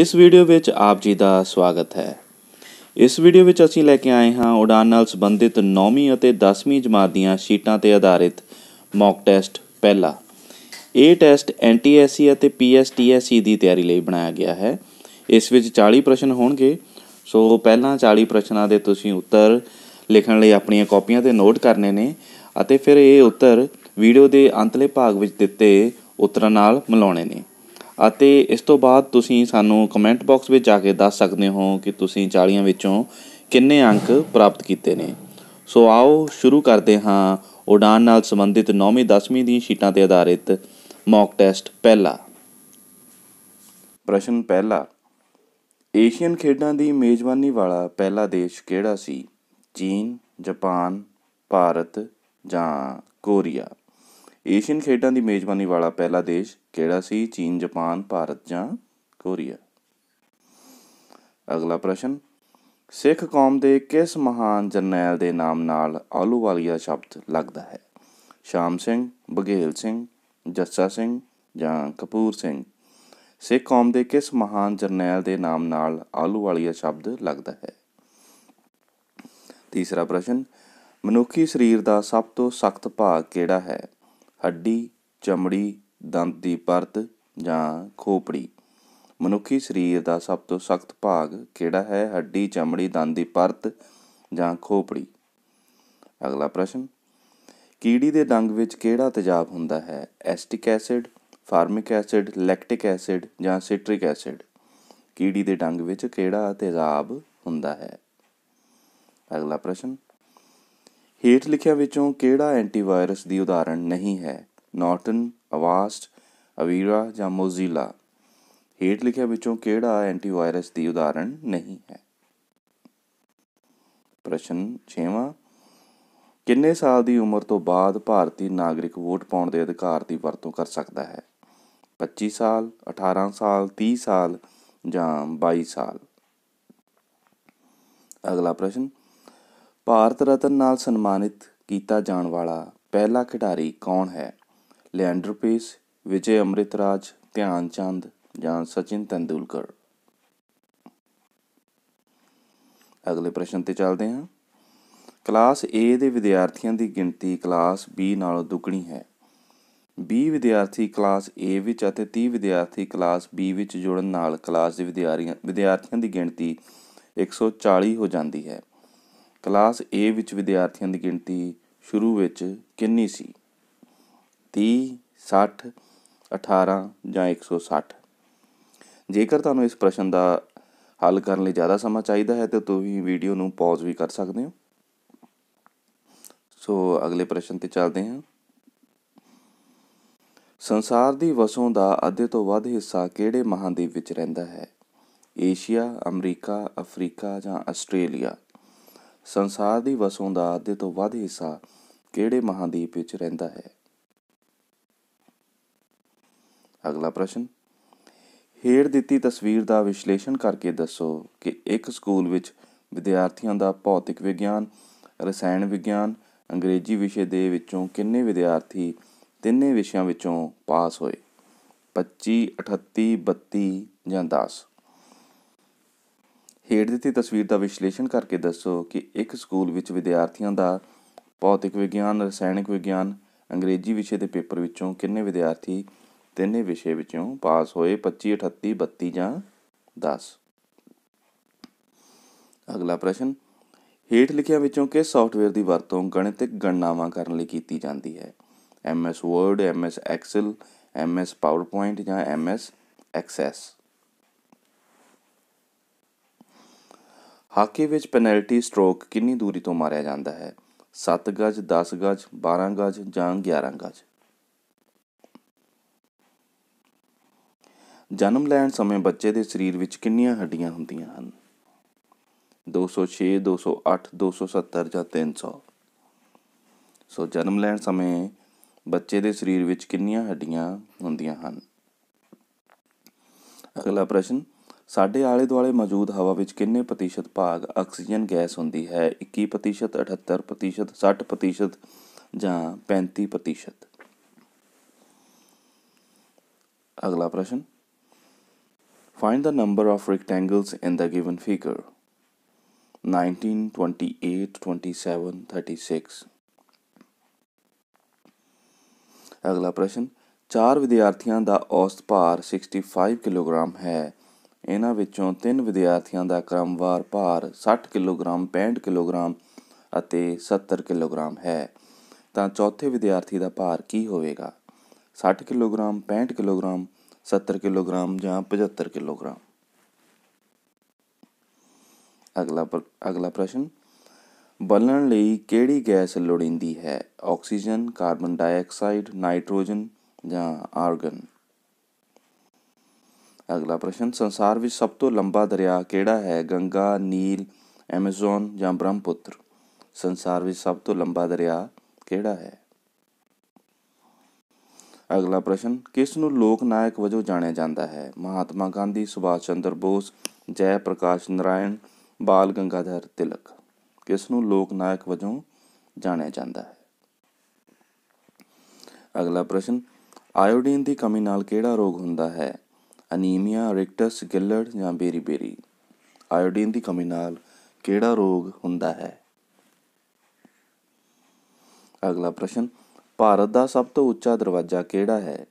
ਇਸ ਵੀਡੀਓ ਵਿੱਚ ਆਪ ਜੀ ਦਾ ਸਵਾਗਤ ਹੈ ਇਸ ਵੀਡੀਓ ਵਿੱਚ ਅਸੀਂ ਲੈ ਕੇ ਆਏ ਹਾਂ ਉਡਾਨ ਨਾਲ ਸੰਬੰਧਿਤ 9ਵੀਂ ਅਤੇ 10ਵੀਂ ਜਮਾਤ ਦੀਆਂ ਸ਼ੀਟਾਂ ਤੇ ਆਧਾਰਿਤ ਮੌਕ ਟੈਸਟ ਪਹਿਲਾ ਇਹ ਟੈਸਟ ਐਨਟੀਐਸਸੀ ਅਤੇ ਪੀਐਸਟੀਐਸਸੀ ਦੀ ਤਿਆਰੀ ਲਈ ਬਣਾਇਆ ਗਿਆ ਹੈ ਇਸ ਵਿੱਚ 40 ਪ੍ਰਸ਼ਨ ਹੋਣਗੇ ਸੋ ਪਹਿਲਾਂ 40 ਪ੍ਰਸ਼ਨਾਂ ਦੇ ਤੁਸੀਂ ਉੱਤਰ ਲਿਖਣ ਲਈ ਆਪਣੀਆਂ ਕਾਪੀਆਂ ਤੇ ਨੋਟ ਕਰਨੇ ਨੇ ਅਤੇ ਫਿਰ ਇਹ ਉੱਤਰ ਵੀਡੀਓ ਦੇ ਅੰਤਲੇ ਭਾਗ ਵਿੱਚ ਦਿੱਤੇ ਉੱਤਰਾਂ ਨਾਲ ਮਿਲਾਉਣੇ ਨੇ ਅਤੇ ਇਸ ਤੋਂ ਬਾਅਦ ਤੁਸੀਂ ਸਾਨੂੰ ਕਮੈਂਟ ਬਾਕਸ ਵਿੱਚ ਜਾ ਕੇ ਦੱਸ ਸਕਦੇ ਹੋ ਕਿ ਤੁਸੀਂ ਚਾਲੀਆਂ ਵਿੱਚੋਂ ਕਿੰਨੇ ਅੰਕ ਪ੍ਰਾਪਤ ਕੀਤੇ ਨੇ ਸੋ ਆਓ ਸ਼ੁਰੂ ਕਰਦੇ ਹਾਂ ਉਡਾਨ ਨਾਲ ਸੰਬੰਧਿਤ 9ਵੀਂ 10ਵੀਂ ਦੀਆਂ ਸ਼ੀਟਾਂ ਤੇ ਆਧਾਰਿਤ ਮੌਕ ਟੈਸਟ ਪਹਿਲਾ ਪ੍ਰਸ਼ਨ ਪਹਿਲਾ ਏਸ਼ੀਅਨ ਖੇਡਾਂ ਦੀ ਮੇਜ਼ਬਾਨੀ ਵਾਲਾ ਪਹਿਲਾ ਦੇਸ਼ ਕਿਹੜਾ ਸੀ ਚੀਨ ਜਾਪਾਨ ਭਾਰਤ ਜਾਂ ਕੋਰੀਆ ਏਸ਼ੀਅਨ ਖੇਡਾਂ ਦੀ ਮੇਜ਼ਬਾਨੀ ਵਾਲਾ ਪਹਿਲਾ ਦੇਸ਼ ਕਿਹੜਾ ਸੀ ਚੀਨ ਜਾਪਾਨ ਭਾਰਤ ਜਾਂ ਕੋਰੀਆ ਅਗਲਾ ਪ੍ਰਸ਼ਨ ਸਿੱਖ ਕੌਮ ਦੇ ਕਿਸ ਮਹਾਨ ਜਰਨੈਲ ਦੇ ਨਾਮ ਨਾਲ ਆਲੂਵਾਲੀਆ ਸ਼ਬਦ ਲੱਗਦਾ ਹੈ ਸ਼ਾਮ ਸਿੰਘ ਬਗੇਲ ਸਿੰਘ ਜੱਸਾ ਸਿੰਘ ਜਾਂ ਕਪੂਰ ਸਿੰਘ ਸਿੱਖ ਕੌਮ ਦੇ ਕਿਸ ਮਹਾਨ ਜਰਨੈਲ ਦੇ ਨਾਮ ਨਾਲ ਆਲੂਵਾਲੀਆ ਸ਼ਬਦ ਲੱਗਦਾ ਹੈ ਤੀਸਰਾ ਪ੍ਰਸ਼ਨ ਮਨੁੱਖੀ ਸਰੀਰ ਦਾ ਸਭ ਤੋਂ ਸਖਤ ਭਾਗ ਕਿਹੜਾ ਹੈ ਹੱਡੀ ਚਮੜੀ ਦੰਦ ਦੀ ਪਰਤ ਜਾਂ ਖੋਪੜੀ ਮਨੁੱਖੀ ਸਰੀਰ ਦਾ ਸਭ ਤੋਂ ਸਖਤ ਭਾਗ ਕਿਹੜਾ ਹੈ ਹੱਡੀ ਚਮੜੀ ਦੰਦ ਦੀ ਪਰਤ ਜਾਂ ਖੋਪੜੀ ਅਗਲਾ ਪ੍ਰਸ਼ਨ ਕੀੜੀ ਦੇ ਡੰਗ ਵਿੱਚ ਕਿਹੜਾ ਤੇਜ਼ਾਬ ਹੁੰਦਾ ਹੈ acetic acid formic acid lactic acid ਜਾਂ ਸਿਟ੍ਰਿਕ ਐਸਿਡ ਕੀੜੀ ਦੇ ਡੰਗ ਵਿੱਚ ਕਿਹੜਾ ਤੇਜ਼ਾਬ ਹੁੰਦਾ ਹੈ ਅਗਲਾ ਪ੍ਰਸ਼ਨ ਹੇਠ ਲਿਖਿਆ ਵਿੱਚੋਂ ਕਿਹੜਾ ਐਂਟੀਵਾਇਰਸ ਦੀ ਉਦਾਹਰਣ ਨਹੀਂ ਹੈ ਨੌਰਟਨ ਅਵਾਸਟ ਅਵੀਰਾ ਜਾਂ ਮੋਜ਼ੀਲਾ ਹੇਠ ਲਿਖਿਆ ਵਿੱਚੋਂ ਕਿਹੜਾ ਐਂਟੀਵਾਇਰਸ ਦੀ ਉਦਾਹਰਣ ਨਹੀਂ ਹੈ ਪ੍ਰਸ਼ਨ 6ਵਾਂ ਕਿੰਨੇ ਸਾਲ ਦੀ ਉਮਰ ਤੋਂ ਬਾਅਦ ਭਾਰਤੀ ਨਾਗਰਿਕ ਵੋਟ ਪਾਉਣ ਦੇ ਅਧਿਕਾਰ ਦੀ ਵਰਤੋਂ ਕਰ ਸਕਦਾ ਹੈ 25 ਸਾਲ 18 ਸਾਲ 30 ਸਾਲ ਜਾਂ 22 ਸਾਲ ਅਗਲਾ ਪ੍ਰਸ਼ਨ ਭਾਰਤ ਰਤਨ ਨਾਲ ਸਨਮਾਨਿਤ ਕੀਤਾ ਜਾਣ ਵਾਲਾ ਪਹਿਲਾ ਖਿਡਾਰੀ ਕੌਣ ਹੈ ਲੈਂਡਰ ਪੇਸ ਵਿਜੇ ਅਮ੍ਰਿਤਰਾਜ ਧਿਆਨ ਚੰਦ ਜਾਂ ਸਚਿਨ ਤੰਦੂਲਕਰ ਅਗਲੇ ਪ੍ਰਸ਼ਨ ਤੇ ਚੱਲਦੇ ਹਾਂ ਕਲਾਸ A ਦੇ ਵਿਦਿਆਰਥੀਆਂ ਦੀ ਗਿਣਤੀ ਕਲਾਸ B ਨਾਲੋਂ ਦੁੱਗਣੀ ਹੈ 20 ਵਿਦਿਆਰਥੀ ਕਲਾਸ A ਵਿੱਚ ਅਤੇ 30 ਵਿਦਿਆਰਥੀ ਕਲਾਸ B ਵਿੱਚ ਜੁੜਨ ਨਾਲ ਕਲਾਸ ਦੇ ਵਿਦਿਆਰਥੀਆਂ ਦੀ ਗਿਣਤੀ 140 ਹੋ ਜਾਂਦੀ ਹੈ ਕਲਾਸ A ਵਿੱਚ ਵਿਦਿਆਰਥੀਆਂ ਦੀ ਗਿਣਤੀ ਸ਼ੁਰੂ ਵਿੱਚ ਕਿੰਨੀ ਸੀ 30 60 18 ਜਾਂ 160 ਜੇਕਰ ਤੁਹਾਨੂੰ ਇਸ ਪ੍ਰਸ਼ਨ ਦਾ ਹੱਲ ਕਰਨ ਲਈ ਜ਼ਿਆਦਾ ਸਮਾਂ ਚਾਹੀਦਾ ਹੈ ਤਾਂ ਤੁਸੀਂ ਵੀਡੀਓ ਨੂੰ ਪਾਜ਼ ਵੀ ਕਰ ਸਕਦੇ ਹੋ ਸੋ ਅਗਲੇ ਪ੍ਰਸ਼ਨ ਤੇ ਚੱਲਦੇ ਹਾਂ ਸੰਸਾਰ ਦੀ ਵਸੋਂ ਦਾ ਅੱਧੇ ਤੋਂ ਵੱਧ ਹਿੱਸਾ ਕਿਹੜੇ ਮਹਾਦੀਪ ਵਿੱਚ ਰਹਿੰਦਾ ਹੈ ਏਸ਼ੀਆ ਅਮਰੀਕਾ ਅਫਰੀਕਾ ਜਾਂ ਆਸਟ੍ਰੇਲੀਆ ਸੰਸਾਰ ਦੀ ਵਸੋਂ ਦਾ ਅੱਧੇ ਤੋਂ ਵੱਧ ਹਿੱਸਾ ਕਿਹੜੇ ਮਹਾਦੀਪ ਵਿੱਚ ਰਹਿੰਦਾ ਹੈ ਅਗਲਾ ਪ੍ਰਸ਼ਨ ਹੇਠ ਦਿੱਤੀ ਤਸਵੀਰ ਦਾ ਵਿਸ਼ਲੇਸ਼ਣ ਕਰਕੇ ਦੱਸੋ ਕਿ ਇੱਕ ਸਕੂਲ ਵਿੱਚ ਵਿਦਿਆਰਥੀਆਂ ਦਾ ਭੌਤਿਕ ਵਿਗਿਆਨ ਰਸਾਇਣ ਵਿਗਿਆਨ ਅੰਗਰੇਜ਼ੀ ਵਿਸ਼ੇ ਦੇ ਵਿੱਚੋਂ ਕਿੰਨੇ ਵਿਦਿਆਰਥੀ ਤਿੰਨੇ ਵਿਸ਼ਿਆਂ ਵਿੱਚੋਂ ਪਾਸ ਹੋਏ 25 38 32 ਜਾਂ 10 ਹੇਠ ਦਿੱਤੀ ਤਸਵੀਰ ਦਾ ਵਿਸ਼ਲੇਸ਼ਣ ਕਰਕੇ ਦੱਸੋ ਕਿ ਇੱਕ ਸਕੂਲ ਵਿੱਚ ਵਿਦਿਆਰਥੀਆਂ ਦਾ ਭੌਤਿਕ ਵਿਗਿਆਨ, ਰਸਾਇਣਿਕ ਵਿਗਿਆਨ, ਅੰਗਰੇਜ਼ੀ ਵਿਸ਼ੇ ਦੇ ਪੇਪਰ ਵਿੱਚੋਂ ਕਿੰਨੇ ਵਿਦਿਆਰਥੀ ਤਿੰਨੇ ਵਿਸ਼ੇ ਵਿੱਚੋਂ ਪਾਸ ਹੋਏ 25 38 32 ਜਾਂ 10 ਅਗਲਾ ਪ੍ਰਸ਼ਨ ਹੇਠ ਲਿਖਿਆਂ ਵਿੱਚੋਂ ਕਿਸ ਸੌਫਟਵੇਅਰ ਦੀ ਵਰਤੋਂ ਗਣਿਤਿਕ ਗਣਨਾਵਾਂ ਕਰਨ ਲਈ ਕੀਤੀ ਜਾਂਦੀ ਹੈ MS Word, MS Excel, MS PowerPoint ਜਾਂ MS Access ਹਾਕੀ ਵਿੱਚ ਪੈਨਲਟੀ ਸਟ੍ਰੋਕ ਕਿੰਨੀ ਦੂਰੀ ਤੋਂ ਮਾਰਿਆ ਜਾਂਦਾ ਹੈ 7 ਗਜ 10 ਗਜ 12 ਗਜ ਜਾਂ 11 ਗਜ ਜਨਮ ਲੈਣ ਸਮੇਂ ਬੱਚੇ ਦੇ ਸਰੀਰ ਵਿੱਚ ਕਿੰਨੀਆਂ ਹੱਡੀਆਂ ਹੁੰਦੀਆਂ ਹਨ 206 208 270 ਜਾਂ 300 ਸੋ ਜਨਮ ਲੈਣ ਸਮੇਂ ਬੱਚੇ ਦੇ ਸਰੀਰ ਵਿੱਚ ਕਿੰਨੀਆਂ ਹੱਡੀਆਂ ਹੁੰਦੀਆਂ ਹਨ ਅਗਲਾ ਪ੍ਰਸ਼ਨ ਸਾਡੇ ਆਲੇ ਦੁਆਲੇ ਮੌਜੂਦ ਹਵਾ ਵਿੱਚ ਕਿੰਨੇ ਪ੍ਰਤੀਸ਼ਤ ਭਾਗ ਆਕਸੀਜਨ ਗੈਸ ਹੁੰਦੀ ਹੈ 21 ਪ੍ਰਤੀਸ਼ਤ 78 ਪ੍ਰਤੀਸ਼ਤ 60 ਪ੍ਰਤੀਸ਼ਤ ਜਾਂ 35 ਪ੍ਰਤੀਸ਼ਤ ਅਗਲਾ ਪ੍ਰਸ਼ਨ find the number of rectangles in the given figure 19 28 27 36 ਅਗਲਾ ਪ੍ਰਸ਼ਨ ਚਾਰ ਵਿਦਿਆਰਥੀਆਂ ਦਾ ਔਸਤ ਭਾਰ 65 ਕਿਲੋਗ੍ਰਾਮ ਹੈ ਇਹਨਾਂ ਵਿੱਚੋਂ ਤਿੰਨ ਵਿਦਿਆਰਥੀਆਂ ਦਾ ਕ੍ਰਮਵਾਰ ਭਾਰ 60 ਕਿਲੋਗ੍ਰਾਮ 65 ਕਿਲੋਗ੍ਰਾਮ ਅਤੇ 70 ਕਿਲੋਗ੍ਰਾਮ ਹੈ ਤਾਂ ਚੌਥੇ ਵਿਦਿਆਰਥੀ ਦਾ ਭਾਰ ਕੀ ਹੋਵੇਗਾ 60 ਕਿਲੋਗ੍ਰਾਮ 65 ਕਿਲੋਗ੍ਰਾਮ 70 ਕਿਲੋਗ੍ਰਾਮ ਜਾਂ 75 ਕਿਲੋਗ੍ਰਾਮ ਅਗਲਾ ਅਗਲਾ ਪ੍ਰਸ਼ਨ ਬਲਣ ਲਈ ਕਿਹੜੀ ਗੈਸ ਲੋੜੀਂਦੀ ਹੈ ਆਕਸੀਜਨ ਕਾਰਬਨ ਡਾਈਆਕਸਾਈਡ ਨਾਈਟ੍ਰੋਜਨ ਜਾਂ ਆਰਗਨ ਅਗਲਾ ਪ੍ਰਸ਼ਨ ਸੰਸਾਰ ਵਿੱਚ ਸਭ ਤੋਂ ਲੰਬਾ ਦਰਿਆ ਕਿਹੜਾ ਹੈ ਗੰਗਾ ਨੀਲ ਐਮਾਜ਼ਨ ਜਾਂ ਬ੍ਰਹਮਪੁੱਤਰ ਸੰਸਾਰ ਵਿੱਚ ਸਭ ਤੋਂ ਲੰਬਾ ਦਰਿਆ ਕਿਹੜਾ ਹੈ ਅਗਲਾ ਪ੍ਰਸ਼ਨ ਕਿਸ ਨੂੰ ਲੋਕ ਨਾਇਕ ਵਜੋਂ ਜਾਣਿਆ ਜਾਂਦਾ ਹੈ ਮਹਾਤਮਾ ਗਾਂਧੀ ਸੁਭਾਸ਼ ਚੰਦਰ ਬੋਸ ਜੈ ਪ੍ਰਕਾਸ਼ ਨਰਾਇਣ ਬਾਲ ਗੰਗਾਧਰ ਤਿਲਕ ਕਿਸ ਨੂੰ ਲੋਕ ਨਾਇਕ ਵਜੋਂ ਜਾਣਿਆ ਜਾਂਦਾ ਹੈ ਅਗਲਾ ਪ੍ਰਸ਼ਨ ਆਇਓਡੀਨ ਦੀ ਕਮੀ ਨਾਲ ਕਿਹੜਾ ਰੋਗ ਹੁੰਦਾ ਹੈ ਅਨੀਮੀਆ ਰੈਕਟਸ ਗਿੱਲੜ ਜਾਂ ਬੇਰੀ ਆਇਓਡੀਨ ਦੀ ਕਮੀ ਨਾਲ ਕਿਹੜਾ ਰੋਗ ਹੁੰਦਾ ਹੈ ਅਗਲਾ ਪ੍ਰਸ਼ਨ ਭਾਰਤ ਦਾ ਸਭ ਤੋਂ ਉੱਚਾ ਦਰਵਾਜ਼ਾ ਕਿਹੜਾ ਹੈ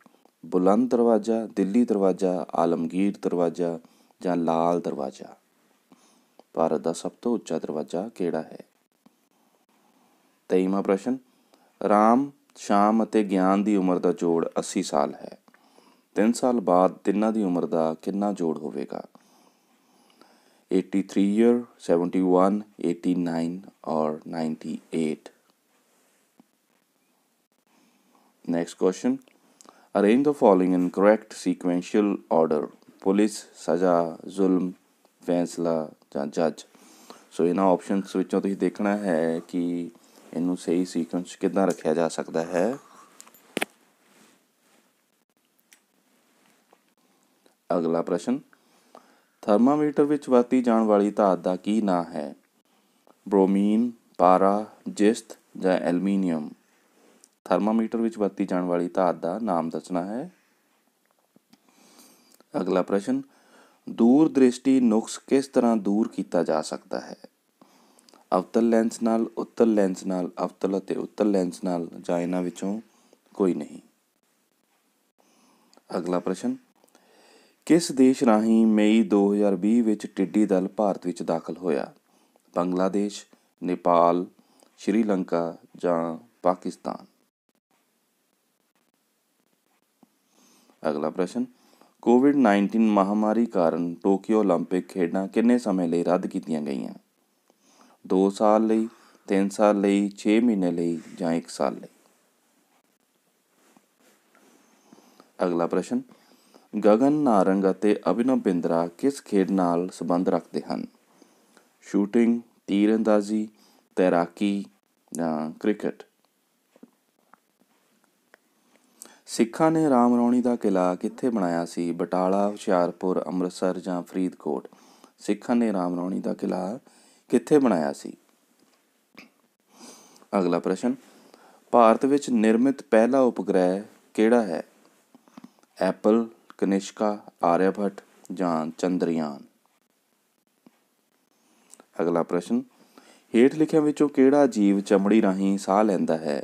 ਬੁਲੰਦ ਦਰਵਾਜ਼ਾ ਦਿੱਲੀ ਦਰਵਾਜ਼ਾ ਆਲਮਗੀਰ ਦਰਵਾਜ਼ਾ ਜਾਂ ਲਾਲ ਦਰਵਾਜ਼ਾ ਭਾਰਤ ਦਾ ਸਭ ਤੋਂ ਉੱਚਾ ਦਰਵਾਜ਼ਾ ਕਿਹੜਾ ਹੈ ਤੇਈਵਾਂ ਪ੍ਰਸ਼ਨ ਰਾਮ ਸ਼ਾਮ ਅਤੇ ਗਿਆਨ ਦੀ ਉਮਰ ਦਾ ਜੋੜ 80 ਸਾਲ ਹੈ 3 ਸਾਲ ਬਾਅਦ ਤਿੰਨਾਂ ਦੀ ਉਮਰ ਦਾ ਕਿੰਨਾ ਜੋੜ ਹੋਵੇਗਾ 83 year 71 89 or 98 next question arrange the following in correct sequential order police ਸਜ਼ਾ ਜ਼ੁਲਮ ਫੈਸਲਾ ਜਾਂ ਜੱਜ ਸੋ ਇਹਨਾਂ ਆਪਸ਼ਨਸ ਵਿੱਚੋਂ ਤੁਸੀਂ ਦੇਖਣਾ ਹੈ ਕਿ ਇਹਨੂੰ ਸਹੀ ਸੀਕੁਐਂਸ ਕਿੱਦਾਂ ਰੱਖਿਆ ਜਾ ਸਕਦਾ ਹੈ ਅਗਲਾ ਪ੍ਰਸ਼ਨ ਥਰਮਾਮੀਟਰ ਵਿੱਚ ਵਰਤੀ ਜਾਣ ਵਾਲੀ ਧਾਤ ਦਾ ਕੀ ਨਾਮ ਹੈ ਬ੍ਰੋਮੀਨ ਪਾਰਾ ਜਿਸਤ ਜਾਂ ਐਲੂਮੀਨੀਅਮ ਥਰਮਾਮੀਟਰ ਵਿੱਚ ਵਰਤੀ ਜਾਣ ਵਾਲੀ ਧਾਤ ਦਾ ਨਾਮ ਦੱਸਣਾ ਹੈ ਅਗਲਾ ਪ੍ਰਸ਼ਨ ਦੂਰ ਦ੍ਰਿਸ਼ਟੀ ਨੁਕਸ ਕਿਸ ਤਰ੍ਹਾਂ ਦੂਰ ਕੀਤਾ ਜਾ ਸਕਦਾ ਹੈ ਅਵਤਲ ਲੈਂਸ ਨਾਲ ਉੱਤਲ ਲੈਂਸ ਨਾਲ ਅਵਤਲ ਅਤੇ ਉੱਤਲ ਲੈਂਸ ਨਾਲ ਜਾਂ ਇਹਨਾਂ ਵਿੱਚੋਂ ਕੋਈ ਨਹੀਂ ਅਗਲਾ ਪ੍ਰਸ਼ਨ ਕਿਸ ਦੇਸ਼ ਰਾਹੀਂ ਮਈ 2020 ਵਿੱਚ ਟਿੱਡੀ ਦਲ ਭਾਰਤ ਵਿੱਚ ਦਾਖਲ ਹੋਇਆ ਬੰਗਲਾਦੇਸ਼ ਨੇਪਾਲ ਸ਼੍ਰੀਲੰਕਾ ਜਾਂ ਪਾਕਿਸਤਾਨ ਅਗਲਾ ਪ੍ਰਸ਼ਨ ਕੋਵਿਡ-19 ਮਹਾਮਾਰੀ ਕਾਰਨ ਟੋਕੀਓ 올림픽 ਖੇਡਾਂ ਕਿੰਨੇ ਸਮੇਂ ਲਈ ਰੱਦ ਕੀਤੀਆਂ ਗਈਆਂ 2 ਸਾਲ ਲਈ 3 ਸਾਲ ਲਈ 6 ਮਹੀਨੇ ਲਈ ਜਾਂ 1 ਸਾਲ ਲਈ ਅਗਲਾ ਪ੍ਰਸ਼ਨ ਗਗਨ ਨਾਰੰਗ ਅਤੇ ਅਭਿਨਵ ਬਿੰਦਰਾ ਕਿਸ ਖੇਡ ਨਾਲ ਸੰਬੰਧ ਰੱਖਦੇ ਹਨ ਸ਼ੂਟਿੰਗ ਤੀਰਅੰਦਾਜ਼ੀ ਤੈਰਾਕੀ ਜਾਂ ਕ੍ਰਿਕਟ ਸਿੱਖਾਂ ਨੇ ਰਾਮ ਰੌਣੀ ਦਾ ਕਿਲਾ ਕਿੱਥੇ ਬਣਾਇਆ ਸੀ ਬਟਾਲਾ ਹੁਸ਼ਿਆਰਪੁਰ ਅੰਮ੍ਰਿਤਸਰ ਜਾਂ ਫਰੀਦਕੋਟ ਸਿੱਖਾਂ ਨੇ ਰਾਮ ਰੌਣੀ ਦਾ ਕਿਲਾ ਕਿੱਥੇ ਬਣਾਇਆ ਸੀ ਅਗਲਾ ਪ੍ਰਸ਼ਨ ਭਾਰਤ ਵਿੱਚ ਨਿਰਮਿਤ ਪਹਿਲਾ ਉਪਗ੍ਰਹਿ ਕਿਹੜਾ ਹੈ ਐਪਲ ਕਨਿਸ਼ਕਾ ਆਰਿਆਭਟ ਜਾਂ ਚੰਦਰਯਾਨ ਅਗਲਾ ਪ੍ਰਸ਼ਨ ਹੇਠ ਲਿਖਿਆਂ ਵਿੱਚੋਂ ਕਿਹੜਾ ਜੀਵ ਚਮੜੀ ਰਾਹੀਂ ਸਾਹ ਲੈਂਦਾ ਹੈ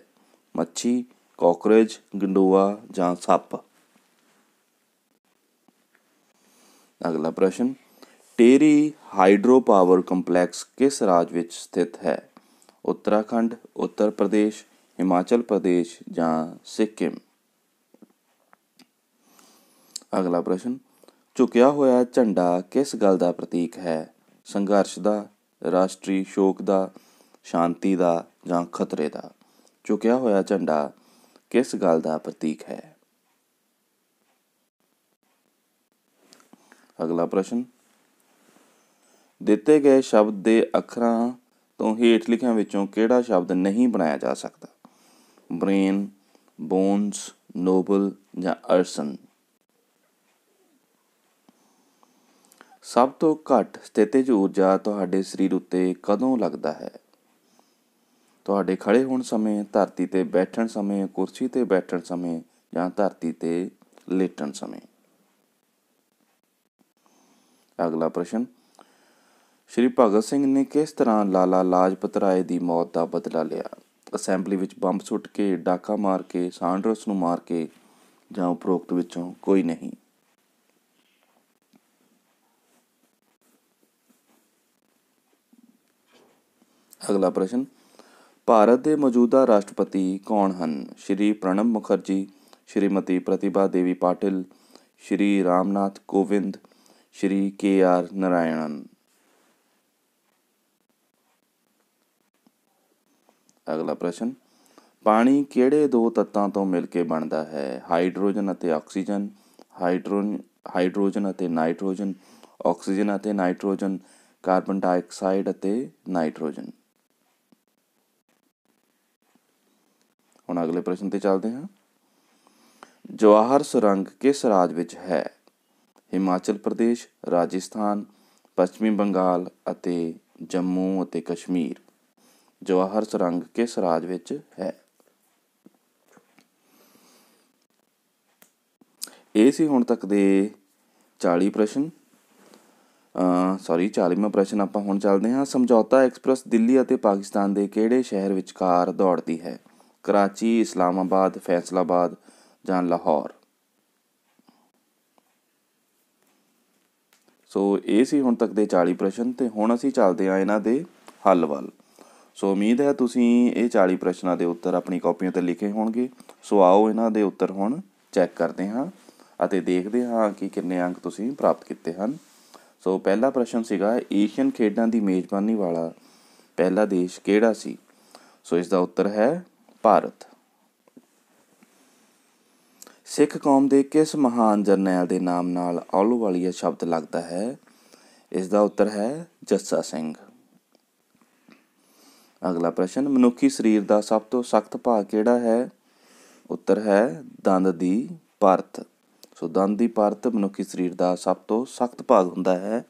ਮੱਛੀ ਕਾਕਰੋਚ ਗੰਡੋਆ ਜਾਂ ਸੱਪ ਅਗਲਾ ਪ੍ਰਸ਼ਨ ਟੇਰੀ ਹਾਈਡਰੋ ਪਾਵਰ ਕੰਪਲੈਕਸ ਕਿਸ ਰਾਜ ਵਿੱਚ ਸਥਿਤ ਹੈ ਉੱਤਰਾਖੰਡ ਉੱਤਰ ਪ੍ਰਦੇਸ਼ ਹਿਮਾਚਲ ਪ੍ਰਦੇਸ਼ ਜਾਂ ਸਿੱਕਮ ਅਗਲਾ ਪ੍ਰਸ਼ਨ ਝੁਕਿਆ ਹੋਇਆ ਝੰਡਾ ਕਿਸ ਗੱਲ ਦਾ ਪ੍ਰਤੀਕ ਹੈ ਸੰਘਰਸ਼ ਦਾ ਰਾਸ਼ਟਰੀ ਸ਼ੋਕ ਦਾ ਸ਼ਾਂਤੀ ਦਾ ਜਾਂ ਖਤਰੇ ਦਾ ਝੁਕਿਆ ਹੋਇਆ ਝੰਡਾ ਕਿਸ ਗੱਲ ਦਾ ਪ੍ਰਤੀਕ ਹੈ ਅਗਲਾ ਪ੍ਰਸ਼ਨ ਦਿੱਤੇ ਗਏ ਸ਼ਬਦ ਦੇ ਅੱਖਰਾਂ ਤੋਂ ਹੇਠ ਲਿਖਿਆਂ ਵਿੱਚੋਂ ਕਿਹੜਾ ਸ਼ਬਦ ਨਹੀਂ ਬਣਾਇਆ ਜਾ ਸਕਦਾ ਬ੍ਰੇਨ ਬੋਨਸ ਨੋਬਲ ਜਾਂ ਅਰਸਨ ਸਭ ਤੋਂ ਘੱਟ ਸਥਿਤਜ ਊਰਜਾ ਤੁਹਾਡੇ ਸਰੀਰ ਉੱਤੇ ਕਦੋਂ ਲੱਗਦਾ ਹੈ ਤੁਹਾਡੇ ਖੜੇ ਹੋਣ ਸਮੇਂ ਧਰਤੀ ਤੇ ਬੈਠਣ ਸਮੇਂ ਕੁਰਸੀ ਤੇ ਬੈਠਣ ਸਮੇਂ ਜਾਂ ਧਰਤੀ ਤੇ ਲੇਟਣ ਸਮੇਂ ਅਗਲਾ ਪ੍ਰਸ਼ਨ ਸ਼੍ਰੀ ਭਗਤ ਸਿੰਘ ਨੇ ਕਿਸ ਤਰ੍ਹਾਂ ਲਾਲਾ ਲਾਜਪਤ ਰਾਏ ਦੀ ਮੌਤ ਦਾ ਬਦਲਾ ਲਿਆ ਅਸੈਂਬਲੀ ਵਿੱਚ ਬੰਬ ਸੁੱਟ ਕੇ ਡਾਕਾ ਮਾਰ ਕੇ ਸਾਂਡਰਸ ਨੂੰ ਮਾਰ ਕੇ ਜਾਂ ਉਪਰੋਕਤ ਵਿੱਚੋਂ ਕੋਈ ਨਹੀਂ ਅਗਲਾ ਪ੍ਰਸ਼ਨ ਭਾਰਤ ਦੇ ਮੌਜੂਦਾ ਰਾਸ਼ਟਰਪਤੀ ਕੌਣ ਹਨ ਸ਼੍ਰੀ ਪ੍ਰਣਬ ਮੁਖਰਜੀ ਸ਼੍ਰੀਮਤੀ ਪ੍ਰਤਿਭਾ ਦੇਵੀ ਪਾਟਿਲ ਸ਼੍ਰੀ ਰਾਮਨਾਥ ਕੋਵਿੰਦ ਸ਼੍ਰੀ ਕੇ ਆਰ ਨਰਾਇਣਨ ਅਗਲਾ ਪ੍ਰਸ਼ਨ ਪਾਣੀ ਕਿਹੜੇ ਦੋ ਤੱਤਾਂ ਤੋਂ ਮਿਲ ਕੇ ਬਣਦਾ ਹੈ ਹਾਈਡਰੋਜਨ ਅਤੇ ਆਕਸੀਜਨ ਹਾਈਡਰੋਜਨ ਹਾਈਡਰੋਜਨ ਅਤੇ ਨਾਈਟ੍ਰੋਜਨ ਆਕਸੀਜਨ ਅਤੇ ਨਾਈਟ੍ਰੋਜਨ ਕਾਰਬਨ ਡਾਈਆਕਸਾਈਡ ਅਤੇ ਨਾਈਟ੍ਰੋਜਨ ਹੁਣ ਅਗਲੇ ਪ੍ਰਸ਼ਨ ਤੇ ਚੱਲਦੇ ਹਾਂ ਜਵਾਹਰ ਸੁਰੰਗ ਕਿਸ ਰਾਜ ਵਿੱਚ ਹੈ ਹਿਮਾਚਲ ਪ੍ਰਦੇਸ਼ ਰਾਜਸਥਾਨ ਪੱਛਮੀ ਬੰਗਾਲ ਅਤੇ ਜੰਮੂ ਅਤੇ ਕਸ਼ਮੀਰ ਜਵਾਹਰ ਸੁਰੰਗ ਕਿਸ ਰਾਜ ਵਿੱਚ ਹੈ ਇਹ ਸੀ ਹੁਣ ਤੱਕ ਦੇ 40 ਪ੍ਰਸ਼ਨ ਅ ਸੌਰੀ 40ਵਾਂ ਪ੍ਰਸ਼ਨ ਆਪਾਂ ਹੁਣ ਚੱਲਦੇ ਹਾਂ ਸਮਝੌਤਾ ਐਕਸਪ੍ਰੈਸ ਦਿੱਲੀ ਅਤੇ ਪਾਕਿਸਤਾਨ ਦੇ ਕਿਹੜੇ ਸ਼ਹਿਰ ਵਿਚਕਾਰ ਦੌੜਦੀ ਹੈ ਕਰਾਚੀ ਇਸਲਾਮਾਬਾਦ ਫੈਸਲਾਬਾਦ ਜਾਂ ਲਾਹੌਰ ਸੋ ਇਹ ਸੀ ਹੁਣ ਤੱਕ ਦੇ 40 ਪ੍ਰਸ਼ਨ ਤੇ ਹੁਣ ਅਸੀਂ ਚੱਲਦੇ ਆ ਇਹਨਾਂ ਦੇ ਹੱਲ ਵੱਲ ਸੋ ਉਮੀਦ ਹੈ ਤੁਸੀਂ ਇਹ 40 ਪ੍ਰਸ਼ਨਾਂ ਦੇ ਉੱਤਰ ਆਪਣੀ ਕਾਪੀਆਂ ਤੇ ਲਿਖੇ ਹੋਣਗੇ ਸੋ ਆਓ ਇਹਨਾਂ ਦੇ ਉੱਤਰ ਹੁਣ ਚੈੱਕ ਕਰਦੇ ਹਾਂ ਅਤੇ ਦੇਖਦੇ ਹਾਂ ਕਿ ਕਿੰਨੇ ਅੰਕ ਤੁਸੀਂ ਪ੍ਰਾਪਤ ਕੀਤੇ ਹਨ ਸੋ ਪਹਿਲਾ ਪ੍ਰਸ਼ਨ ਸੀਗਾ ਏਸ਼ੀਅਨ ਖੇਡਾਂ ਦੀ ਮੇਜ਼ਬਾਨੀ ਵਾਲਾ ਪਹਿਲਾ ਦੇਸ਼ ਕਿਹੜਾ ਸੀ ਸੋ ਇਸ ਦਾ ਉੱਤਰ ਹੈ ਭਾਰਤ ਸਿੱਖ ਕੌਮ ਦੇ ਕਿਸ ਮਹਾਨ ਜਰਨੈਲ ਦੇ ਨਾਮ ਨਾਲ ਵਾਲੀਆ ਸ਼ਬਦ ਲੱਗਦਾ ਹੈ ਇਸ ਦਾ ਉੱਤਰ ਹੈ ਜੱਸਾ ਸਿੰਘ ਅਗਲਾ ਪ੍ਰਸ਼ਨ ਮਨੁੱਖੀ ਸਰੀਰ ਦਾ ਸਭ ਤੋਂ ਸਖਤ ਭਾਗ ਕਿਹੜਾ ਹੈ ਉੱਤਰ ਹੈ ਦੰਦ ਦੀ ਪਰਤ ਸੋ ਦੰਦ ਦੀ ਪਰਤ ਮਨੁੱਖੀ ਸਰੀਰ ਦਾ ਸਭ ਤੋਂ ਸਖਤ ਭਾਗ ਹੁੰਦਾ ਹੈ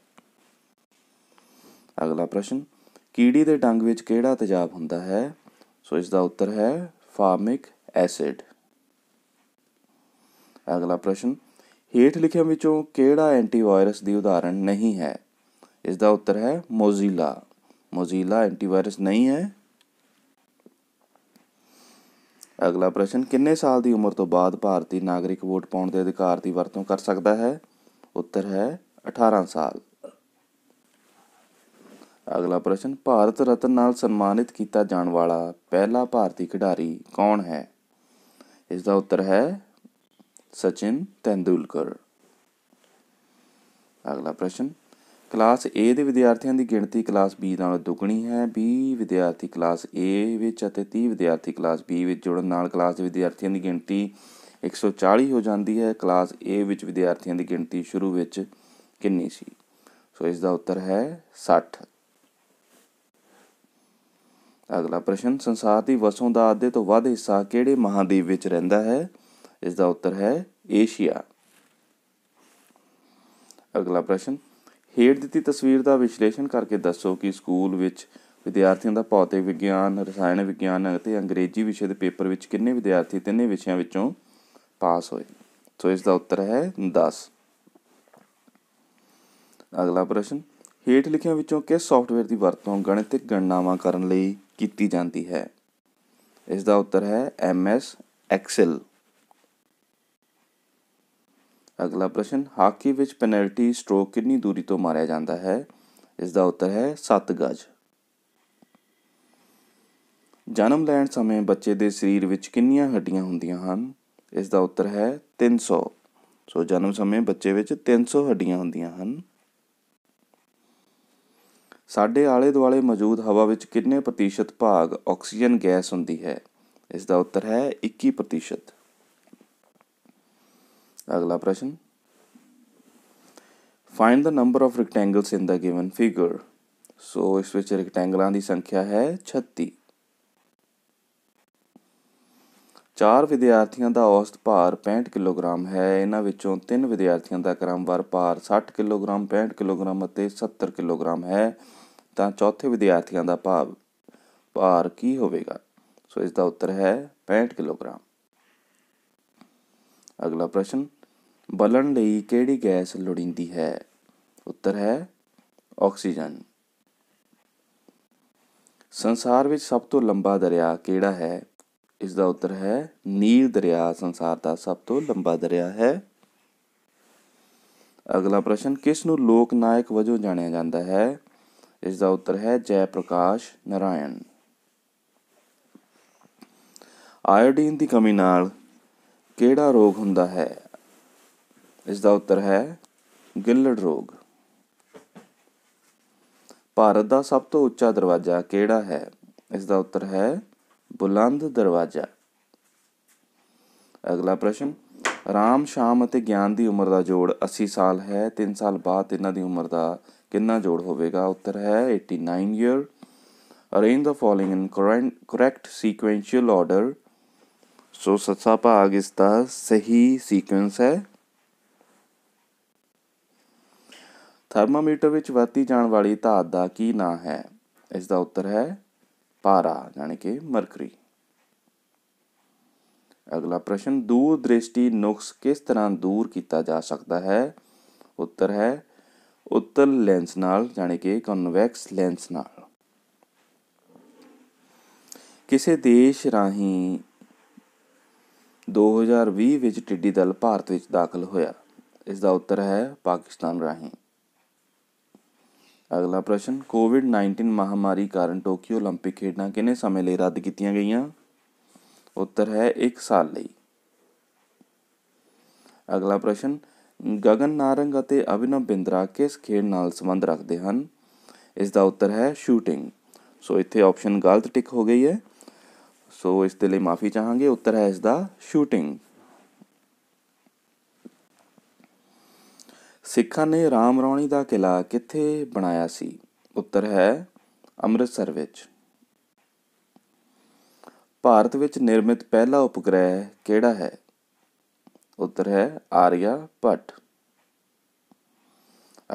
ਅਗਲਾ ਪ੍ਰਸ਼ਨ ਕੀੜੀ ਦੇ ਡੰਗ ਵਿੱਚ ਕਿਹੜਾ ਤੇਜ਼ਾਬ ਹੁੰਦਾ ਹੈ ਸੋ ਇਸ ਦਾ ਉੱਤਰ ਹੈ ਫਾਰਮਿਕ ਐਸਿਡ ਅਗਲਾ ਪ੍ਰਸ਼ਨ ਹੇਠ ਲਿਖਿਆਂ ਵਿੱਚੋਂ ਕਿਹੜਾ ਐਂਟੀਵਾਇਰਸ ਦੀ ਉਦਾਹਰਣ ਨਹੀਂ ਹੈ ਇਸ ਦਾ ਉੱਤਰ ਹੈ ਮੋਜ਼ੀਲਾ ਮੋਜ਼ੀਲਾ ਐਂਟੀਵਾਇਰਸ ਨਹੀਂ ਹੈ ਅਗਲਾ ਪ੍ਰਸ਼ਨ ਕਿੰਨੇ ਸਾਲ ਦੀ ਉਮਰ ਤੋਂ ਬਾਅਦ ਭਾਰਤੀ ਨਾਗਰਿਕ ਵੋਟ ਪਾਉਣ ਦੇ ਅਧਿਕਾਰ ਦੀ ਵਰਤੋਂ ਕਰ ਸਕਦਾ ਹੈ ਉੱਤਰ ਹੈ 18 ਸਾਲ ਅਗਲਾ ਪ੍ਰਸ਼ਨ ਭਾਰਤ ਰਤਨ ਨਾਲ ਸਨਮਾਨਿਤ ਕੀਤਾ ਜਾਣ ਵਾਲਾ ਪਹਿਲਾ ਭਾਰਤੀ ਖਿਡਾਰੀ ਕੌਣ ਹੈ ਇਸ ਦਾ ਉੱਤਰ ਹੈ ਸਚਿਨ ਤੈਂਦੂਲਕਰ ਅਗਲਾ ਪ੍ਰਸ਼ਨ ਕਲਾਸ A ਦੇ ਵਿਦਿਆਰਥੀਆਂ ਦੀ ਗਿਣਤੀ ਕਲਾਸ B ਨਾਲੋਂ ਦੁੱਗਣੀ ਹੈ 20 ਵਿਦਿਆਰਥੀ ਕਲਾਸ A ਵਿੱਚ ਅਤੇ 30 ਵਿਦਿਆਰਥੀ ਕਲਾਸ B ਵਿੱਚ ਜੁੜਨ ਨਾਲ ਕਲਾਸ ਦੇ ਵਿਦਿਆਰਥੀਆਂ ਦੀ ਗਿਣਤੀ 140 ਹੋ ਜਾਂਦੀ ਹੈ ਕਲਾਸ A ਵਿੱਚ ਵਿਦਿਆਰਥੀਆਂ ਦੀ ਗਿਣਤੀ ਸ਼ੁਰੂ ਵਿੱਚ ਕਿੰਨੀ ਸੀ ਸੋ ਇਸ ਦਾ ਉੱਤਰ ਹੈ 60 ਅਗਲਾ ਪ੍ਰਸ਼ਨ ਸੰਸਾਰ ਦੀ ਵਸੋਂ ਦਾ ਅੱਧੇ ਤੋਂ ਵੱਧ ਹਿੱਸਾ ਕਿਹੜੇ ਮਹਾਦੀਪ ਵਿੱਚ ਰਹਿੰਦਾ ਹੈ ਇਸ ਦਾ ਉੱਤਰ ਹੈ ਏਸ਼ੀਆ ਅਗਲਾ ਪ੍ਰਸ਼ਨ ਹੇਠ ਦਿੱਤੀ ਤਸਵੀਰ ਦਾ ਵਿਸ਼ਲੇਸ਼ਣ ਕਰਕੇ ਦੱਸੋ ਕਿ ਸਕੂਲ ਵਿੱਚ ਵਿਦਿਆਰਥੀਆਂ ਦਾ ਭੌਤਿਕ ਵਿਗਿਆਨ, ਰਸਾਇਣ ਵਿਗਿਆਨ ਅਤੇ ਅੰਗਰੇਜ਼ੀ ਵਿਸ਼ੇ ਦੇ ਪੇਪਰ ਵਿੱਚ ਕਿੰਨੇ ਵਿਦਿਆਰਥੀ ਤਿੰਨੇ ਵਿਸ਼ਿਆਂ ਵਿੱਚੋਂ ਪਾਸ ਹੋਏ ਸੋ ਇਸ ਦਾ ਉੱਤਰ ਹੈ 10 ਅਗਲਾ ਪ੍ਰਸ਼ਨ ਹੇਠ ਲਿਖਿਆਂ ਵਿੱਚੋਂ ਕਿਸ ਸੌਫਟਵੇਅਰ ਦੀ ਵਰਤੋਂ ਗਣਿਤਿਕ ਗਣਨਾਵਾਂ ਕਰਨ ਲਈ ਕੀਤੀ ਜਾਂਦੀ ਹੈ ਇਸ ਦਾ ਉੱਤਰ ਹੈ ਐਮ ਐਸ ਐਕਸਲ ਅਗਲਾ ਪ੍ਰਸ਼ਨ ਹਾਕੀ ਵਿੱਚ ਪੈਨਲਟੀ ਸਟ੍ਰੋਕ ਕਿੰਨੀ ਦੂਰੀ ਤੋਂ ਮਾਰਿਆ ਜਾਂਦਾ ਹੈ ਇਸ ਦਾ ਉੱਤਰ ਹੈ 7 ਗਜ ਜਨਮ ਲੈਣ ਸਮੇਂ ਬੱਚੇ ਦੇ ਸਰੀਰ ਵਿੱਚ ਕਿੰਨੀਆਂ ਹੱਡੀਆਂ ਹੁੰਦੀਆਂ ਹਨ ਇਸ ਦਾ ਉੱਤਰ ਹੈ 300 ਸੋ ਜਨਮ ਸਮੇਂ ਬੱਚੇ ਵਿੱਚ 300 ਹੱਡੀਆਂ ਹੁੰਦੀਆਂ ਹਨ ਸਾਡੇ ਆਲੇ ਦੁਆਲੇ ਮੌਜੂਦ ਹਵਾ ਵਿੱਚ ਕਿੰਨੇ ਪ੍ਰਤੀਸ਼ਤ ਭਾਗ ਆਕਸੀਜਨ ਗੈਸ ਹੁੰਦੀ ਹੈ ਇਸ ਦਾ ਉੱਤਰ ਹੈ 21% ਅਗਲਾ ਪ੍ਰਸ਼ਨ find the number of rectangles in the given figure so ਇਸ ਵਿੱਚ ਰੈਕਟੈਂਗਲਾਂ ਦੀ ਸੰਖਿਆ ਹੈ 36 ਚਾਰ ਵਿਦਿਆਰਥੀਆਂ ਦਾ ਔਸਤ ਭਾਰ 65 ਕਿਲੋਗ੍ਰਾਮ ਹੈ ਇਹਨਾਂ ਵਿੱਚੋਂ ਤਿੰਨ ਵਿਦਿਆਰਥੀਆਂ ਦਾ ਕ੍ਰਮਵਾਰ ਭਾਰ 60 ਕਿਲੋਗ੍ਰਾਮ 65 ਕਿਲੋਗ੍ਰਾਮ ਅਤੇ 70 ਕਿਲੋਗ੍ਰਾਮ ਹੈ ਤਾਂ ਚੌਥੇ ਵਿਦਿਆਰਥੀਆਂ ਦਾ ਭਾਵ ਭਾਰ ਕੀ ਹੋਵੇਗਾ ਸੋ ਇਸ ਦਾ ਉੱਤਰ ਹੈ 65 ਕਿਲੋਗ੍ਰਾਮ ਅਗਲਾ ਪ੍ਰਸ਼ਨ ਬਲਣ ਲਈ ਕਿਹੜੀ ਗੈਸ ਲੋੜੀਂਦੀ ਹੈ ਉੱਤਰ ਹੈ ਆਕਸੀਜਨ ਸੰਸਾਰ ਵਿੱਚ ਸਭ ਤੋਂ ਲੰਬਾ ਦਰਿਆ ਕਿਹੜਾ ਹੈ ਇਸ ਦਾ ਉੱਤਰ ਹੈ ਨੀਲ ਦਰਿਆ ਸੰਸਾਰ ਦਾ ਸਭ ਤੋਂ ਲੰਬਾ ਦਰਿਆ ਹੈ ਅਗਲਾ ਪ੍ਰਸ਼ਨ ਕਿਸ ਨੂੰ ਲੋਕ ਨਾਇਕ ਵਜੋਂ ਜਾਣਿਆ ਜਾਂਦਾ ਹੈ ਇਸ ਦਾ ਉੱਤਰ ਹੈ ਜੈ ਪ੍ਰਕਾਸ਼ ਨਰਾਇਣ ਆਇਓਡੀਨ ਦੀ ਕਮੀ ਨਾਲ ਕਿਹੜਾ ਰੋਗ ਹੁੰਦਾ ਹੈ ਇਸ ਦਾ ਉੱਤਰ ਹੈ ਗਿੱਲੜ ਰੋਗ ਭਾਰਤ ਦਾ ਸਭ ਤੋਂ ਉੱਚਾ ਦਰਵਾਜ਼ਾ ਕਿਹੜਾ ਹੈ ਇਸ ਦਾ ਉੱਤਰ ਹੈ ਬੁਲੰਦ ਦਰਵਾਜ਼ਾ ਅਗਲਾ ਪ੍ਰਸ਼ਨ ਰਾਮ ਸ਼ਾਮ ਅਤੇ ਗਿਆਨ ਦੀ ਉਮਰ ਦਾ ਜੋੜ 80 ਸਾਲ ਹੈ 3 ਸਾਲ ਬਾਅਦ ਇਹਨਾਂ ਦੀ ਉਮਰ ਦਾ ਕਿੰਨਾ ਜੋੜ ਹੋਵੇਗਾ ਉੱਤਰ ਹੈ 89 ਇਅਰ arrange the following in correct sequential order so ਸੱਤਾ ਭਾਗ ਇਸ ਦਾ ਸਹੀ ਸੀਕੁਐਂਸ ਹੈ ਥਰਮਾਮੀਟਰ ਵਿੱਚ ਵਰਤੀ ਜਾਣ ਵਾਲੀ ਧਾਤ ਦਾ ਕੀ ਨਾਮ ਹੈ ਇਸ ਦਾ ਉੱਤਰ ਹੈ ਪਾਰਾ ਯਾਨੀ ਕਿ ਮਰਕਰੀ ਅਗਲਾ ਪ੍ਰਸ਼ਨ ਦੂਰ ਦ੍ਰਿਸ਼ਟੀ ਨੁਕਸ ਕਿਸ ਤਰ੍ਹਾਂ ਦੂਰ ਕੀਤਾ ਜਾ ਸਕਦਾ ਹੈ ਉੱਤਰ ਹੈ ਉੱਤਲ ਲੈਂਸ ਨਾਲ ਯਾਨੀ ਕਿ ਕਨਵੈਕਸ ਲੈਂਸ ਨਾਲ ਕਿਸੇ ਦੇਸ਼ ਰਾਹੀਂ 2020 ਵਿੱਚ ਟਿੱਡੀ ਦਲ ਭਾਰਤ ਵਿੱਚ ਦਾਖਲ ਹੋਇਆ ਇਸ ਦਾ ਉੱਤਰ ਹੈ ਪਾਕਿਸਤਾਨ ਰਾਹੀਂ अगला प्रश्न कोविड नाइनटीन महामारी कारण टोक्यो ओलंपिक खेड किने समय ले रद्द की गई उत्तर है एक साल ले अगला प्रश्न गगन नारंग अभिनव बिंद्रा किस खेड न संबंध रखते हैं इसका उत्तर है शूटिंग सो इतने ऑप्शन गलत टिक हो गई है सो इस माफ़ी चाहेंगे उत्तर है इसका शूटिंग ਸਿੱਖਾਂ ਨੇ ਰਾਮ ਰੌਣੀ ਦਾ ਕਿਲਾ ਕਿੱਥੇ ਬਣਾਇਆ ਸੀ ਉੱਤਰ ਹੈ ਅੰਮ੍ਰਿਤਸਰ ਵਿੱਚ ਭਾਰਤ ਵਿੱਚ ਨਿਰਮਿਤ ਪਹਿਲਾ ਉਪਗ੍ਰਹਿ ਕਿਹੜਾ ਹੈ ਉੱਤਰ ਹੈ ਆਰੀਆ ਭੱਟ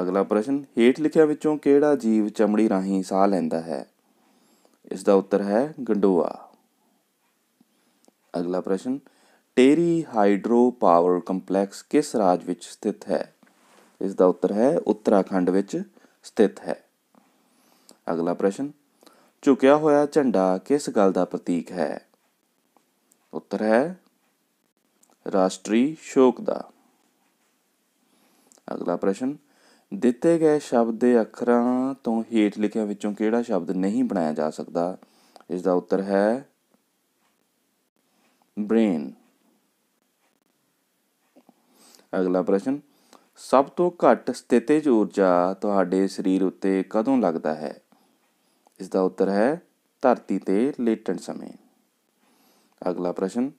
ਅਗਲਾ ਪ੍ਰਸ਼ਨ ਹੇਠ ਲਿਖਿਆ ਵਿੱਚੋਂ ਕਿਹੜਾ ਜੀਵ ਚਮੜੀ ਰਾਹੀਂ ਸਾਹ ਲੈਂਦਾ ਹੈ ਇਸ ਦਾ ਉੱਤਰ ਹੈ ਗੰਡੋਆ ਅਗਲਾ ਪ੍ਰਸ਼ਨ ਟੇਰੀ ਹਾਈਡਰੋ ਪਾਵਰ ਕੰਪਲੈਕਸ ਕਿਸ ਰਾਜ ਵਿੱਚ ਸਥਿਤ ਹੈ ਇਸ ਦਾ ਉੱਤਰ ਹੈ ਉੱਤਰਾਖੰਡ ਵਿੱਚ ਸਥਿਤ ਹੈ ਅਗਲਾ ਪ੍ਰਸ਼ਨ ਝੁਕਿਆ ਹੋਇਆ ਝੰਡਾ ਕਿਸ ਗੱਲ ਦਾ ਪ੍ਰਤੀਕ ਹੈ ਉੱਤਰ ਹੈ ਰਾਸ਼ਟਰੀ ਸ਼ੋਕ ਦਾ ਅਗਲਾ ਪ੍ਰਸ਼ਨ ਦਿੱਤੇ ਗਏ ਸ਼ਬਦ ਦੇ ਅੱਖਰਾਂ ਤੋਂ ਹੇਠ ਲਿਖਿਆਂ ਵਿੱਚੋਂ ਕਿਹੜਾ ਸ਼ਬਦ ਨਹੀਂ ਬਣਾਇਆ ਜਾ ਸਕਦਾ ਇਸ ਦਾ ਉੱਤਰ ਹੈ ਬ੍ਰੇਨ ਅਗਲਾ ਪ੍ਰਸ਼ਨ ਸਭ ਤੋਂ ਘੱਟ ਸਥਿਤਿਜ ਊਰਜਾ ਤੁਹਾਡੇ ਸਰੀਰ ਉੱਤੇ ਕਦੋਂ ਲੱਗਦਾ ਹੈ ਇਸ ਦਾ ਉੱਤਰ ਹੈ ਧਰਤੀ ਤੇ ਲੇਟਣ ਸਮੇਂ ਅਗਲਾ ਪ੍ਰਸ਼ਨ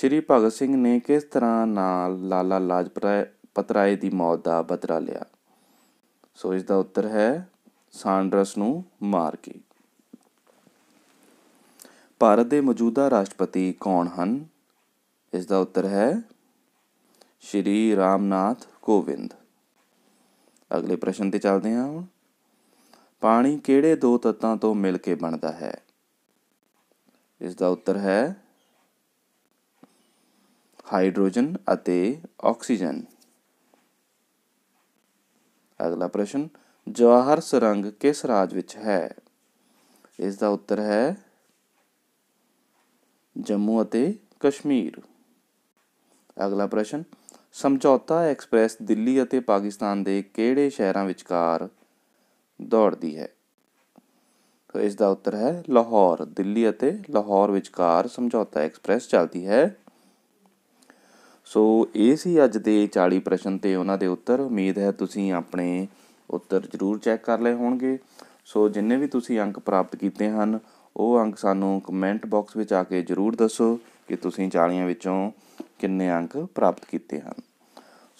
ਸ਼੍ਰੀ ਭਗਤ ਸਿੰਘ ਨੇ ਕਿਸ ਤਰ੍ਹਾਂ ਨਾਲ ਲਾਲਾ ਲਾਜਪਤ ਰਾਏ ਦੀ ਮੌਤ ਦਾ ਬਦਲਾ ਲਿਆ ਸੋ ਇਸ ਦਾ ਉੱਤਰ ਹੈ ਸਾਂਡਰਸ ਨੂੰ ਮਾਰ ਕੇ ਭਾਰਤ ਦੇ ਮੌਜੂਦਾ ਰਾਸ਼ਟਰਪਤੀ ਕੌਣ ਹਨ ਇਸ ਦਾ ਉੱਤਰ ਹੈ ਸ਼੍ਰੀ ਰਾਮਨਾਥ ਗੋਵਿੰਦ ਅਗਲੇ ਪ੍ਰਸ਼ਨ ਤੇ ਚੱਲਦੇ ਹਾਂ ਹੁਣ ਪਾਣੀ ਕਿਹੜੇ ਦੋ ਤੱਤਾਂ ਤੋਂ ਮਿਲ ਕੇ ਬਣਦਾ ਹੈ ਇਸ ਦਾ ਉੱਤਰ ਹੈ ਹਾਈਡਰੋਜਨ ਅਤੇ ਆਕਸੀਜਨ ਅਗਲਾ ਪ੍ਰਸ਼ਨ ਜਵਾਹਰ ਸੁਰੰਗ ਕਿਸ ਰਾਜ ਵਿੱਚ ਹੈ ਇਸ ਦਾ ਉੱਤਰ ਹੈ ਜੰਮੂ ਅਤੇ ਕਸ਼ਮੀਰ ਅਗਲਾ ਪ੍ਰਸ਼ਨ ਸਮਝੌਤਾ ਐਕਸਪ੍ਰੈਸ ਦਿੱਲੀ ਅਤੇ ਪਾਕਿਸਤਾਨ ਦੇ ਕਿਹੜੇ ਸ਼ਹਿਰਾਂ ਵਿਚਕਾਰ ਦੌੜਦੀ ਹੈ ਤਾਂ ਇਸ ਦਾ ਉੱਤਰ ਹੈ ਲਾਹੌਰ ਦਿੱਲੀ ਅਤੇ ਲਾਹੌਰ ਵਿਚਕਾਰ ਸਮਝੌਤਾ ਐਕਸਪ੍ਰੈਸ ਚੱਲਦੀ ਹੈ ਸੋ ਇਹ ਸੀ ਅੱਜ ਦੇ 40 ਪ੍ਰਸ਼ਨ ਤੇ ਉਹਨਾਂ ਦੇ ਉੱਤਰ ਉਮੀਦ ਹੈ ਤੁਸੀਂ ਆਪਣੇ ਉੱਤਰ ਜ਼ਰੂਰ ਚੈੱਕ ਕਰ ਲਏ ਹੋਣਗੇ ਸੋ ਜਿੰਨੇ ਵੀ ਤੁਸੀਂ ਅੰਕ ਪ੍ਰਾਪਤ ਕੀਤੇ ਹਨ ਉਹ ਅੰਕ ਸਾਨੂੰ ਕਮੈਂਟ ਬਾਕਸ ਵਿੱਚ ਆ ਕੇ ਜ਼ਰੂਰ ਦੱਸੋ ਕਿ ਤੁਸੀਂ 40 ਵਿੱਚੋਂ ਕਿੰਨੇ ਅੰਕ ਪ੍ਰਾਪਤ ਕੀਤੇ ਹਨ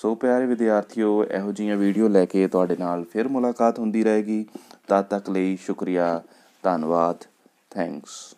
ਸੋ ਪਿਆਰੇ ਵਿਦਿਆਰਥੀਓ ਇਹੋ ਜੀਆਂ ਵੀਡੀਓ ਲੈ ਕੇ ਤੁਹਾਡੇ ਨਾਲ ਫਿਰ ਮੁਲਾਕਾਤ ਹੁੰਦੀ ਰਹੇਗੀ ਤਦ ਤੱਕ ਲਈ ਸ਼ੁਕਰੀਆ ਧੰਨਵਾਦ ਥੈਂਕਸ